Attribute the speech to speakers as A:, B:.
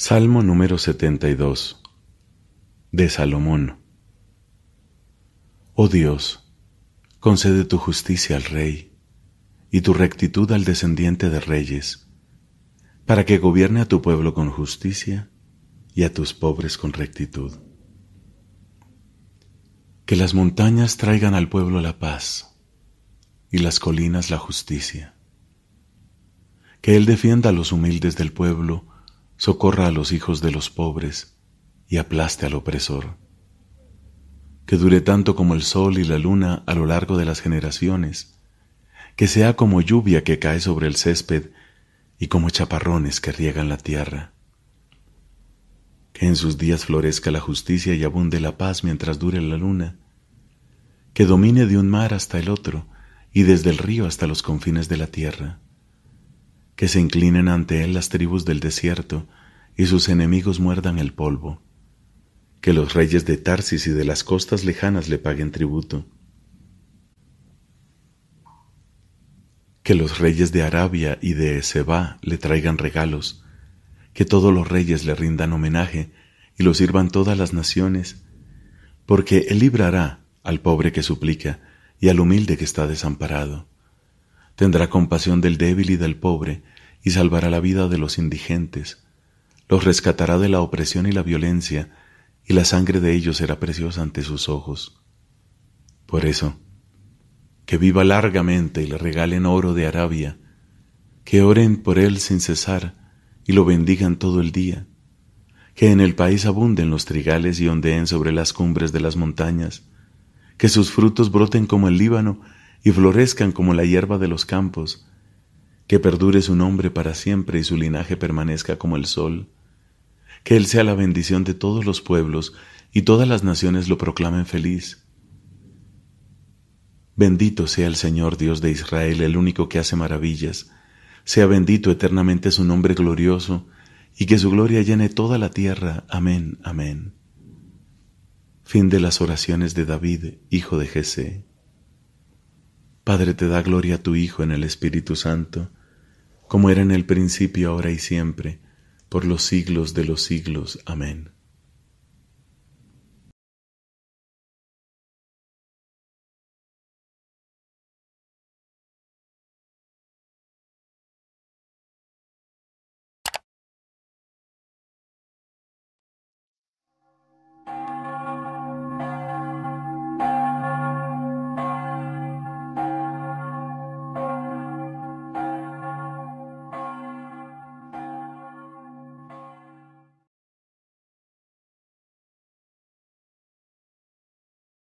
A: Salmo número 72 de Salomón Oh Dios, concede tu justicia al rey y tu rectitud al descendiente de reyes, para que gobierne a tu pueblo con justicia y a tus pobres con rectitud. Que las montañas traigan al pueblo la paz y las colinas la justicia. Que Él defienda a los humildes del pueblo, socorra a los hijos de los pobres y aplaste al opresor. Que dure tanto como el sol y la luna a lo largo de las generaciones, que sea como lluvia que cae sobre el césped y como chaparrones que riegan la tierra. Que en sus días florezca la justicia y abunde la paz mientras dure la luna, que domine de un mar hasta el otro y desde el río hasta los confines de la tierra que se inclinen ante él las tribus del desierto y sus enemigos muerdan el polvo, que los reyes de Tarsis y de las costas lejanas le paguen tributo, que los reyes de Arabia y de Seba le traigan regalos, que todos los reyes le rindan homenaje y lo sirvan todas las naciones, porque él librará al pobre que suplica y al humilde que está desamparado. Tendrá compasión del débil y del pobre, y salvará la vida de los indigentes. Los rescatará de la opresión y la violencia, y la sangre de ellos será preciosa ante sus ojos. Por eso, que viva largamente y le regalen oro de Arabia, que oren por él sin cesar y lo bendigan todo el día, que en el país abunden los trigales y ondeen sobre las cumbres de las montañas, que sus frutos broten como el Líbano y florezcan como la hierba de los campos, que perdure su nombre para siempre y su linaje permanezca como el sol, que Él sea la bendición de todos los pueblos y todas las naciones lo proclamen feliz. Bendito sea el Señor Dios de Israel, el único que hace maravillas, sea bendito eternamente su nombre glorioso, y que su gloria llene toda la tierra. Amén, amén. Fin de las oraciones de David, hijo de Jesé. Padre, te da gloria a tu Hijo en el Espíritu Santo, como era en el principio, ahora y siempre, por los siglos de los siglos. Amén.